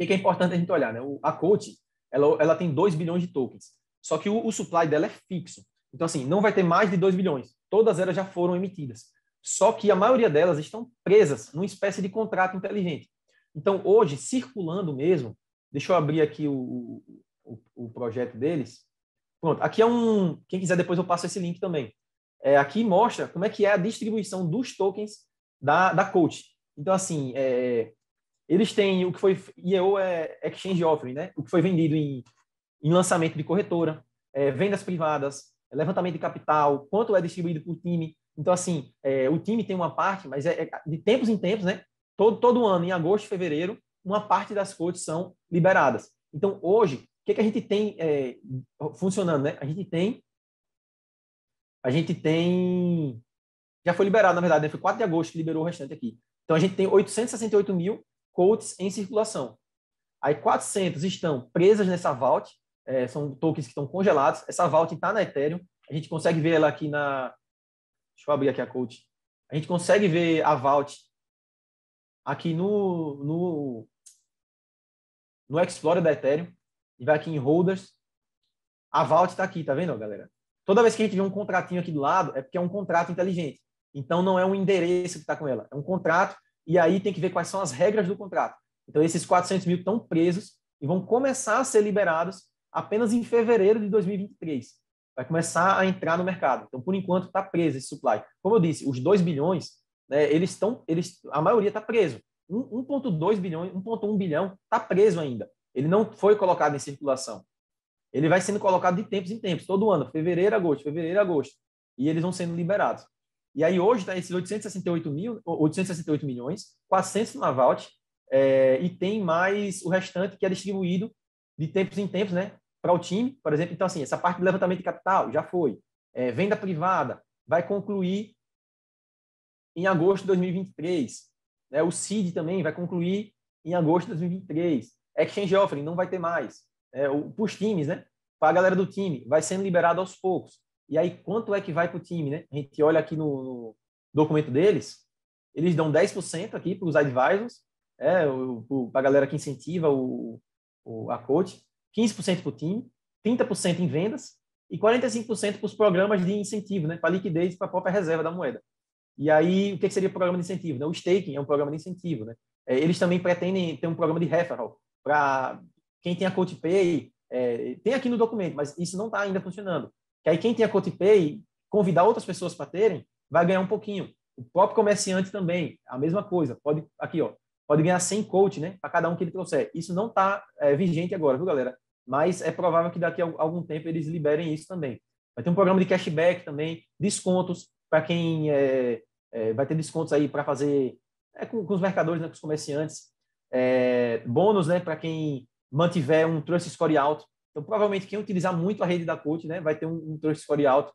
O que é importante a gente olhar, né? A Coach, ela, ela tem 2 bilhões de tokens, só que o, o supply dela é fixo. Então, assim, não vai ter mais de 2 bilhões. Todas elas já foram emitidas. Só que a maioria delas estão presas numa espécie de contrato inteligente. Então, hoje, circulando mesmo, Deixa eu abrir aqui o, o, o, projeto deles. Pronto, aqui é um. Quem quiser, depois eu passo esse link também. É, aqui mostra como é que é a distribuição dos tokens da, da Coach. Então, assim, é, eles têm o que foi. IEO é Exchange Offering, né? O que foi vendido em, em lançamento de corretora, é, vendas privadas, levantamento de capital, quanto é distribuído por time. Então, assim, é, o time tem uma parte, mas é, é, de tempos em tempos, né? Todo, todo ano, em agosto e fevereiro, uma parte das coaches são liberadas. Então, hoje, o que, que a gente tem é, funcionando? Né? A gente tem. A gente tem. Já foi liberado, na verdade, né? foi 4 de agosto que liberou o restante aqui. Então, a gente tem 868 mil quotes em circulação. Aí, 400 estão presas nessa vault, é, são tokens que estão congelados. Essa vault está na Ethereum. A gente consegue ver ela aqui na. Deixa eu abrir aqui a quote. A gente consegue ver a vault aqui no, no, no Explorer da Ethereum e vai aqui em Holders. A Vault está aqui, tá vendo, galera? Toda vez que a gente vê um contratinho aqui do lado, é porque é um contrato inteligente. Então, não é um endereço que está com ela, é um contrato. E aí tem que ver quais são as regras do contrato. Então, esses 400 mil estão presos e vão começar a ser liberados apenas em fevereiro de 2023. Vai começar a entrar no mercado. Então, por enquanto, está preso esse supply. Como eu disse, os 2 bilhões, né, eles estão, eles, a maioria está preso. 1,2 bilhão, 1,1 bilhão está preso ainda. Ele não foi colocado em circulação. Ele vai sendo colocado de tempos em tempos, todo ano, fevereiro, agosto, fevereiro, agosto. E eles vão sendo liberados. E aí hoje está esses 868, mil, 868 milhões, 400 na Vault, é, e tem mais o restante que é distribuído de tempos em tempos, né? Para o time, por exemplo. Então, assim, essa parte do levantamento de capital já foi. É, venda privada vai concluir em agosto de 2023. Né? O CID também vai concluir em agosto de 2023. Exchange Offering não vai ter mais. É, para os times, né? Para a galera do time, vai sendo liberado aos poucos. E aí, quanto é que vai para o time, né? A gente olha aqui no, no documento deles, eles dão 10% aqui para os advisors, é, para a galera que incentiva o, o a coach, 15% para o time, 30% em vendas e 45% para os programas de incentivo, né, para liquidez e para a própria reserva da moeda. E aí, o que é seria o programa de incentivo? Né? O staking é um programa de incentivo. Né? É, eles também pretendem ter um programa de referral para quem tem a CodePay. É, tem aqui no documento, mas isso não está ainda funcionando. Que aí, quem tem a pay convidar outras pessoas para terem, vai ganhar um pouquinho. O próprio comerciante também, a mesma coisa. Pode, aqui, ó, pode ganhar 100 coach né, para cada um que ele trouxer. Isso não está é, vigente agora, viu, galera? Mas é provável que daqui a algum tempo eles liberem isso também. Vai ter um programa de cashback também, descontos para quem é, é, vai ter descontos aí para fazer é, com, com, os mercadores, né, com os comerciantes. É, bônus né, para quem mantiver um Trust Score alto. Então, provavelmente, quem utilizar muito a rede da Coach né, vai ter um, um Trust Score alto.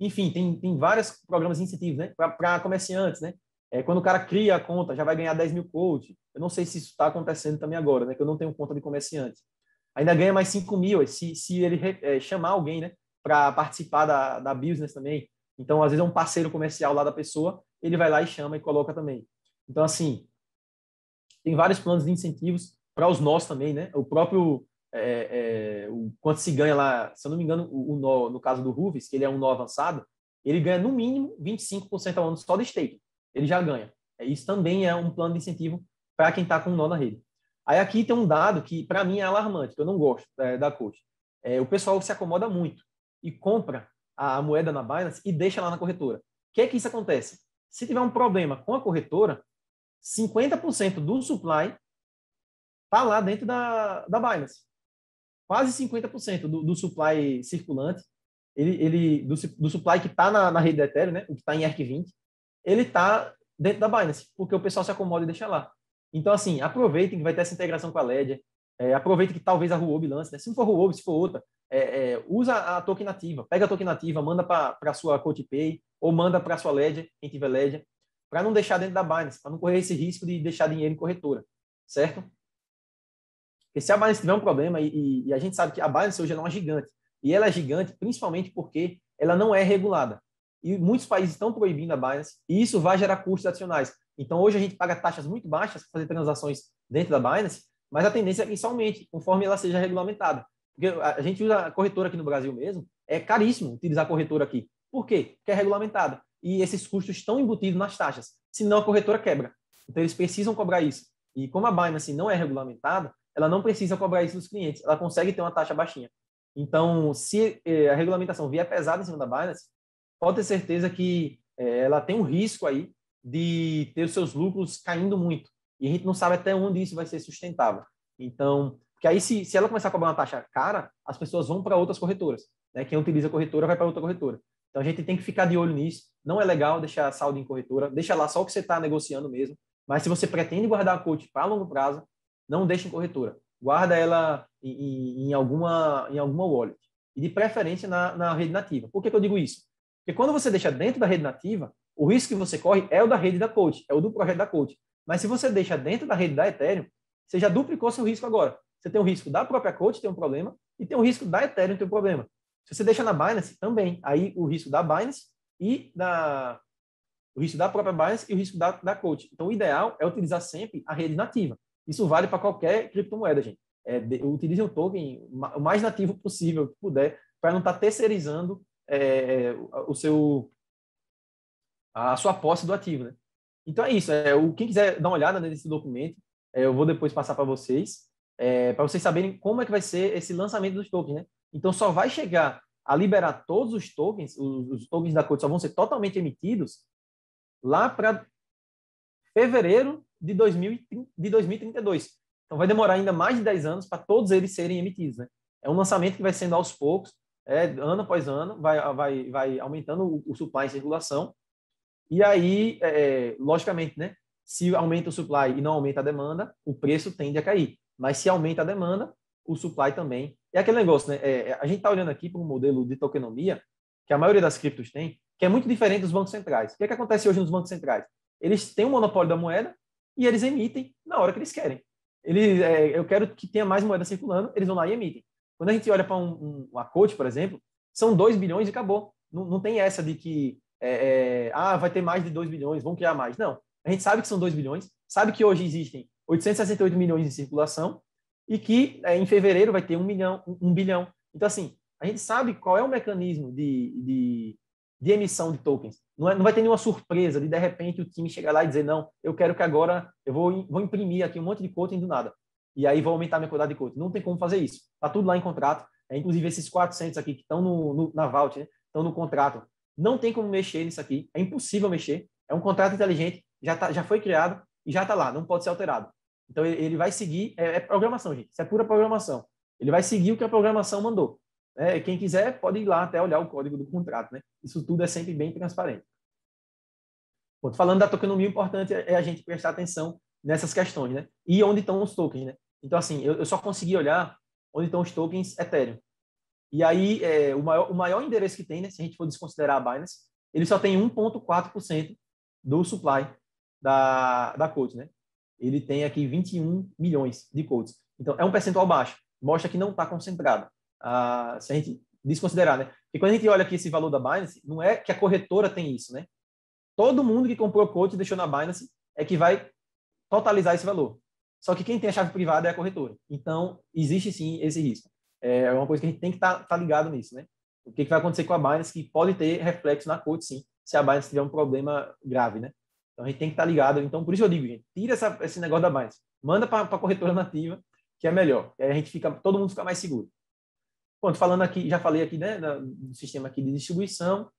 Enfim, tem, tem vários programas incentivos, né, para comerciantes. Né? É, quando o cara cria a conta, já vai ganhar 10 mil coach. Eu não sei se isso está acontecendo também agora, né, que eu não tenho conta de comerciante. Ainda ganha mais 5 mil se, se ele é, chamar alguém né, para participar da, da business também. Então, às vezes é um parceiro comercial lá da pessoa, ele vai lá e chama e coloca também. Então, assim, tem vários planos de incentivos para os nós também, né? O próprio, é, é, o quanto se ganha lá, se eu não me engano, o, o nó, no caso do Ruvis, que ele é um nó avançado, ele ganha no mínimo 25% ao ano só de stake. Ele já ganha. É, isso também é um plano de incentivo para quem está com um nó na rede. Aí aqui tem um dado que, para mim, é alarmante, que eu não gosto é, da coach. É, o pessoal se acomoda muito e compra a moeda na Binance e deixa lá na corretora. O que é que isso acontece? Se tiver um problema com a corretora, 50% do supply está lá dentro da, da Binance. Quase 50% do, do supply circulante, ele, ele do, do supply que está na, na rede da Ethereum, né, o que está em ERC20, ele está dentro da Binance, porque o pessoal se acomoda e deixa lá. Então, assim, aproveitem que vai ter essa integração com a Ledger, é, aproveitem que talvez a Huobi lance, né? se não for Huobi, se for outra, é, é, usa a token nativa, pega a token nativa, manda para a sua CodePay ou manda para a sua Ledger, quem tiver Ledger, para não deixar dentro da Binance, para não correr esse risco de deixar dinheiro em corretora, certo? Porque se a Binance tiver um problema, e, e a gente sabe que a Binance hoje é uma gigante, e ela é gigante principalmente porque ela não é regulada. E muitos países estão proibindo a Binance, e isso vai gerar custos adicionais. Então, hoje a gente paga taxas muito baixas para fazer transações dentro da Binance, mas a tendência é que isso aumente, conforme ela seja regulamentada. Porque a gente usa a corretora aqui no Brasil mesmo, é caríssimo utilizar a corretora aqui. Por quê? Porque é regulamentada. E esses custos estão embutidos nas taxas, senão a corretora quebra. Então eles precisam cobrar isso. E como a Binance não é regulamentada, ela não precisa cobrar isso dos clientes, ela consegue ter uma taxa baixinha. Então, se eh, a regulamentação vier pesada em cima da Binance, pode ter certeza que eh, ela tem um risco aí de ter os seus lucros caindo muito. E a gente não sabe até onde isso vai ser sustentável. Então, porque aí, se, se ela começar a cobrar uma taxa cara, as pessoas vão para outras corretoras. Né? Quem utiliza a corretora vai para outra corretora. Então, a gente tem que ficar de olho nisso. Não é legal deixar saldo em corretora. Deixa lá só o que você está negociando mesmo. Mas se você pretende guardar a coach para longo prazo, não deixe em corretora. Guarda ela em, em, em alguma, em alguma wallet. E de preferência na, na rede nativa. Por que, que eu digo isso? Porque quando você deixa dentro da rede nativa, o risco que você corre é o da rede da coach, é o do projeto da coach. Mas se você deixa dentro da rede da Ethereum, você já duplicou seu risco agora. Você tem o risco da própria coach ter um problema e tem o risco da Ethereum ter um problema. Se você deixa na Binance, também. Aí o risco da Binance e da. O risco da própria Binance e o risco da, da coach. Então, o ideal é utilizar sempre a rede nativa. Isso vale para qualquer criptomoeda, gente. É, de, utilize o um token o mais nativo possível que puder, para não estar tá terceirizando é, o seu, a sua posse do ativo. Né? Então é isso. É, o, quem quiser dar uma olhada nesse documento, é, eu vou depois passar para vocês é, para vocês saberem como é que vai ser esse lançamento dos tokens, né? Então só vai chegar a liberar todos os tokens, os, os tokens da Code só vão ser totalmente emitidos lá para fevereiro de, de 2032. Então vai demorar ainda mais de 10 anos para todos eles serem emitidos, né? É um lançamento que vai sendo aos poucos, é, ano após ano, vai, vai, vai aumentando o, o supply em circulação. E aí, é, logicamente, né? Se aumenta o supply e não aumenta a demanda, o preço tende a cair. Mas se aumenta a demanda, o supply também. É aquele negócio, né? É, é a gente está olhando aqui para um modelo de tokenomia que a maioria das criptos tem, que é muito diferente dos bancos centrais. O que, é que acontece hoje nos bancos centrais? Eles têm o um monopólio da moeda e eles emitem na hora que eles querem. Eles, é, eu quero que tenha mais moeda circulando, eles vão lá e emitem. Quando a gente olha para um, um, uma coach, por exemplo, são 2 bilhões e acabou. Não, não tem essa de que é, é, ah, vai ter mais de 2 bilhões, vão criar mais. Não. A gente sabe que são 2 bilhões, sabe que hoje existem 868 milhões em circulação e que é, em fevereiro vai ter um milhão, bilhão. Então, assim, a gente sabe qual é o mecanismo de, de, de emissão de tokens. Não, é, não, vai ter nenhuma surpresa de, de repente, o time chegar lá e dizer, não, eu quero que agora eu vou, vou imprimir aqui um monte de token do nada. E aí vou aumentar minha quantidade de coaching. Não tem como fazer isso. Está tudo lá em contrato. É, inclusive, esses 400 aqui que estão no, no, na Vault, né, estão no contrato. Não tem como mexer nisso aqui. É impossível mexer. É um contrato inteligente. Já, tá, já foi criado e já está lá. Não pode ser alterado. Então ele vai seguir, é, é, programação, gente, isso é pura programação. Ele vai seguir o que a programação mandou. É, quem quiser pode ir lá até olhar o código do contrato, né? Isso tudo é sempre bem transparente. Bom, falando da tokenomia, o importante é, é a gente prestar atenção nessas questões, né? E onde estão os tokens, né? Então, assim, eu, eu só consegui olhar onde estão os tokens Ethereum. E aí, é, o, maior, o maior endereço que tem, né, se a gente for desconsiderar a Binance, ele só tem 1,4% do supply da, da Cold, né? ele tem aqui 21 milhões de codes. Então, é um percentual baixo, mostra que não está concentrado. Ah, se a gente desconsiderar, né? E quando a gente olha aqui esse valor da Binance, não é que a corretora tem isso, né? Todo mundo que comprou quote e deixou na Binance é que vai totalizar esse valor. Só que quem tem a chave privada é a corretora. Então, existe sim esse risco. É, é uma coisa que a gente tem que estar tá, tá ligado nisso, né? O que, que vai acontecer com a Binance, que pode ter reflexo na quote, sim, se a Binance tiver um problema grave, né? Então a gente tem que estar tá ligado. Então, por isso eu digo, gente, tira essa, esse negócio da base. Manda para a corretora nativa, que é melhor. E aí a gente fica, todo mundo fica mais seguro. Pronto, falando aqui, já falei aqui, né, do sistema aqui de distribuição.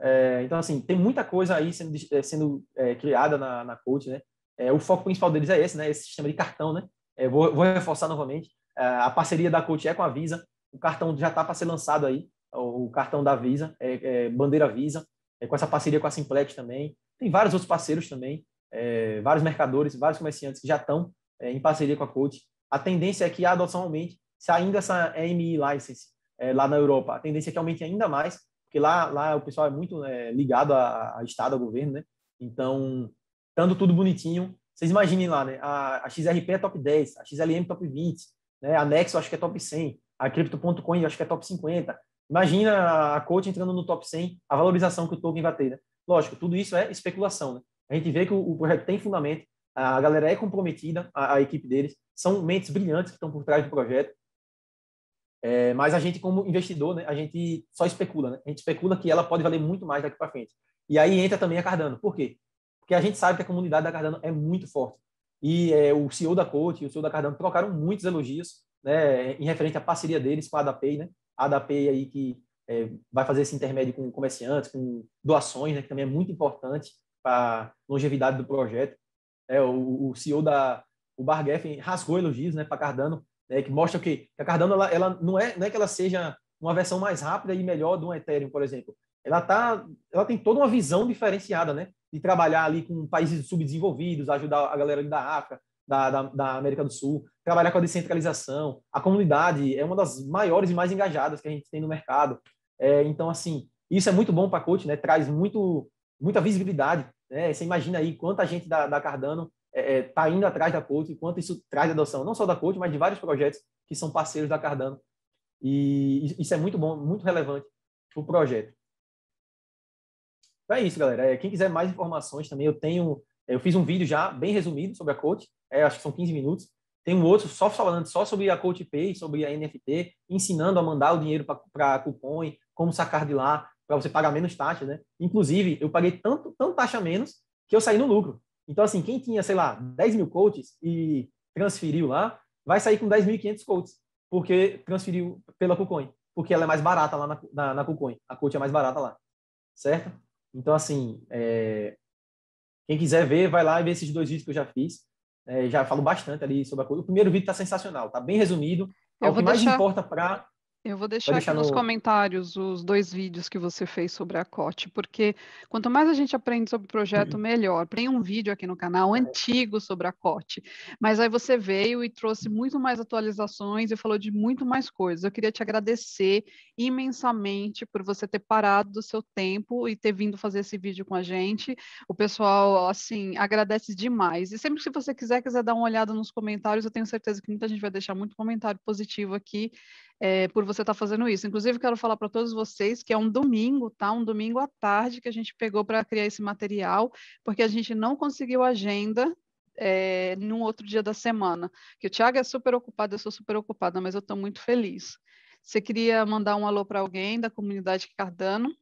É, então, assim, tem muita coisa aí sendo, é, sendo é, criada na, na coach, né? É, o foco principal deles é esse, né? Esse sistema de cartão, né? É, vou, vou, reforçar novamente. É, a parceria da coach é com a Visa. O cartão já está para ser lançado aí, o, o cartão da Visa, bandeira Visa é, com essa parceria com a Simplex também. Tem vários outros parceiros também, é, vários mercadores, vários comerciantes que já estão é, em parceria com a Coach. A tendência é que a adoção aumente, saindo essa EMI license é, lá na Europa. A tendência é que aumente ainda mais, porque lá, lá o pessoal é muito é, ligado a, a, Estado, ao governo, né? Então, estando tudo bonitinho, vocês imaginem lá, né? A, a XRP é top 10, a XLM é top 20, né? A Nexo acho que é top 100, a Crypto.coin acho que é top 50, Imagina a coach entrando no top 100, a valorização que o token vai ter, né? Lógico, tudo isso é especulação, né? A gente vê que o, projeto tem fundamento, a galera é comprometida, a, a, equipe deles, são mentes brilhantes que estão por trás do projeto. É, mas a gente, como investidor, né, a gente só especula, né? A gente especula que ela pode valer muito mais daqui para frente. E aí entra também a Cardano. Por quê? Porque a gente sabe que a comunidade da Cardano é muito forte. E é, o CEO da Coach e o CEO da Cardano trocaram muitos elogios né, em referente à parceria deles com a ADAPEI, né? a da P aí que é, vai fazer esse intermédio com comerciantes, com doações, né, que também é muito importante para a longevidade do projeto. É, o, o CEO da o Bar rasgou elogios né, para Cardano, né, que mostra que, a Cardano ela, ela não, é, não é que ela seja uma versão mais rápida e melhor do Ethereum, por exemplo. Ela, tá, ela tem toda uma visão diferenciada, né? De trabalhar ali com países subdesenvolvidos, ajudar a galera da África, da, da, da, América do Sul, trabalhar com a descentralização. A comunidade é uma das maiores e mais engajadas que a gente tem no mercado. É, então, assim, isso é muito bom para a coach, né? Traz muito, muita visibilidade. Né? Você imagina aí quanta gente da, da Cardano está é, é tá indo atrás da coach, quanto isso traz adoção, não só da coach, mas de vários projetos que são parceiros da Cardano. E isso é muito bom, muito relevante para o projeto. Então é isso, galera. É, quem quiser mais informações também, eu tenho, eu fiz um vídeo já bem resumido sobre a coach é, acho que são 15 minutos. Tem um outro só falando só sobre a CoachPay, sobre a NFT, ensinando a mandar o dinheiro para cupom, como sacar de lá, para você pagar menos taxa, né? Inclusive, eu paguei tanto, tanto taxa menos que eu saí no lucro. Então, assim, quem tinha, sei lá, 10 mil coaches e transferiu lá, vai sair com 10.500 coaches, porque transferiu pela KuCoin, porque ela é mais barata lá na, na, na KuCoin. A coach é mais barata lá, certo? Então, assim, é... quem quiser ver, vai lá e vê esses dois vídeos que eu já fiz. É, já falo bastante ali sobre a coisa. O primeiro vídeo está sensacional, está bem resumido. É o que deixar... mais importa para eu vou deixar, vou deixar aqui no... nos comentários os dois vídeos que você fez sobre a COT, porque quanto mais a gente aprende sobre o projeto, uhum. melhor. Tem um vídeo aqui no canal é. antigo sobre a COT, mas aí você veio e trouxe muito mais atualizações e falou de muito mais coisas. Eu queria te agradecer imensamente por você ter parado do seu tempo e ter vindo fazer esse vídeo com a gente. O pessoal, assim, agradece demais. E sempre que você quiser, quiser dar uma olhada nos comentários, eu tenho certeza que muita gente vai deixar muito comentário positivo aqui é, por você estar tá fazendo isso. Inclusive, quero falar para todos vocês que é um domingo, tá? Um domingo à tarde que a gente pegou para criar esse material, porque a gente não conseguiu agenda é, num outro dia da semana. Que o Thiago é super ocupado, eu sou super ocupada, mas eu estou muito feliz. Você queria mandar um alô para alguém da comunidade Cardano?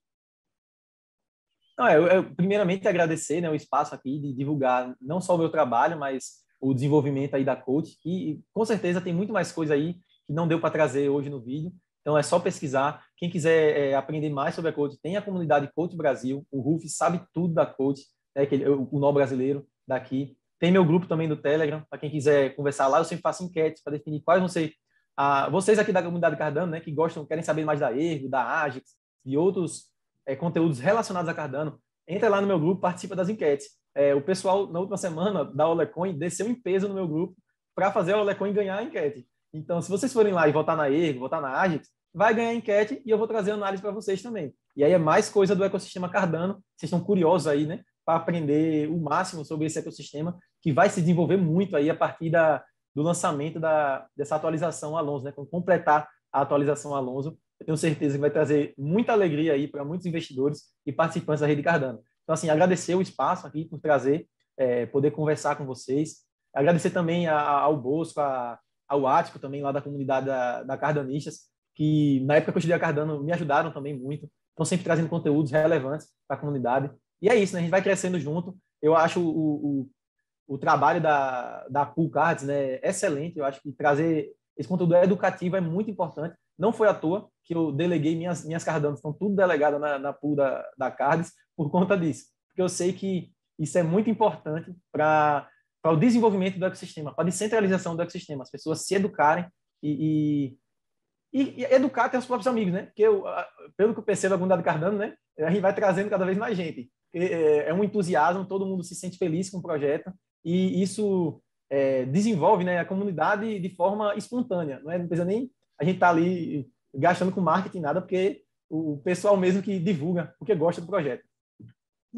Não, eu, eu, primeiramente agradecer né, o espaço aqui de divulgar não só o meu trabalho, mas o desenvolvimento aí da coach, que com certeza tem muito mais coisa aí que não deu para trazer hoje no vídeo. Então é só pesquisar. Quem quiser é, aprender mais sobre a coach, tem a comunidade Coach Brasil. O Ruf sabe tudo da coach, né, que, o, o nó brasileiro daqui. Tem meu grupo também do Telegram, para quem quiser conversar lá. Eu sempre faço enquetes para definir quais vão ser. A, vocês aqui da comunidade Cardano, né, que gostam, querem saber mais da Ergo, da Agix e outros é, conteúdos relacionados a Cardano, entra lá no meu grupo, participa das enquetes. É, o pessoal, na última semana da Olecoin, desceu em peso no meu grupo para fazer a Olecoin ganhar a enquete. Então, se vocês forem lá e votar na ERGO, votar na Agix, vai ganhar enquete e eu vou trazer análise para vocês também. E aí é mais coisa do ecossistema Cardano. Vocês estão curiosos aí, né? Para aprender o máximo sobre esse ecossistema que vai se desenvolver muito aí a partir da, do lançamento da, dessa atualização Alonso, né? Quando completar a atualização Alonso, eu tenho certeza que vai trazer muita alegria aí para muitos investidores e participantes da rede Cardano. Então, assim, agradecer o espaço aqui por trazer, é, poder conversar com vocês. Agradecer também a, ao Bosco, a, ao Ático também, lá da comunidade da, da Cardanistas, que na época que eu estudei a Cardano me ajudaram também muito. Estão sempre trazendo conteúdos relevantes para a comunidade. E é isso, né? a gente vai crescendo junto. Eu acho o, o, o trabalho da, da Pool Cards né, excelente. Eu acho que trazer esse conteúdo educativo é muito importante. Não foi à toa que eu deleguei minhas, minhas Cardanos, estão tudo delegadas na, na pool da, da Cards por conta disso. Porque eu sei que isso é muito importante para para o desenvolvimento do ecossistema, para a descentralização do ecossistema, as pessoas se educarem e, e, e, educar até os próprios amigos, né? Porque eu, pelo que eu percebo a dado Cardano, né? A gente vai trazendo cada vez mais gente. É, é um entusiasmo, todo mundo se sente feliz com o projeto e isso é, desenvolve né, a comunidade de forma espontânea, não é? Não precisa nem a gente estar tá ali gastando com marketing nada, porque o pessoal mesmo que divulga, porque gosta do projeto.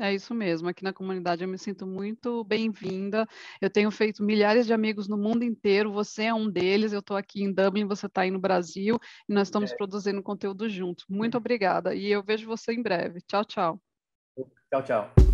É isso mesmo, aqui na comunidade eu me sinto muito bem-vinda. Eu tenho feito milhares de amigos no mundo inteiro, você é um deles, eu estou aqui em Dublin, você está aí no Brasil, e nós estamos é. produzindo conteúdo junto. Muito obrigada e eu vejo você em breve. Tchau, tchau. Tchau, tchau.